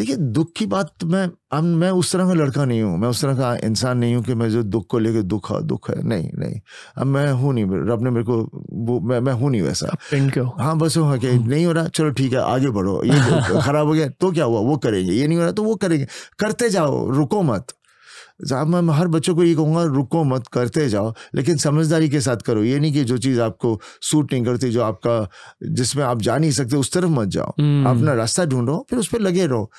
देखिए दुख की बात मैं अब मैं उस तरह का लड़का नहीं हूँ मैं उस तरह का इंसान नहीं हूँ कि मैं जो दुख को लेके दुख है दुख है नहीं नहीं अब मैं हूँ नहीं रब ने मेरे को वो मैं मैं हूँ नहीं वैसा हाँ बस हो कि हम्म। नहीं हो रहा चलो ठीक है आगे बढ़ो ये खराब हो गया तो क्या हुआ वो करेंगे ये नहीं हो रहा तो वो करेंगे करते जाओ रुको मत मैं हर बच्चों को ये कहूँगा रुको मत करते जाओ लेकिन समझदारी के साथ करो ये नहीं कि जो चीज़ आपको सूट नहीं करती जो आपका जिसमें आप जा नहीं सकते उस तरफ मत जाओ हम्म। अपना रास्ता ढूंढो फिर उस पर लगे रहो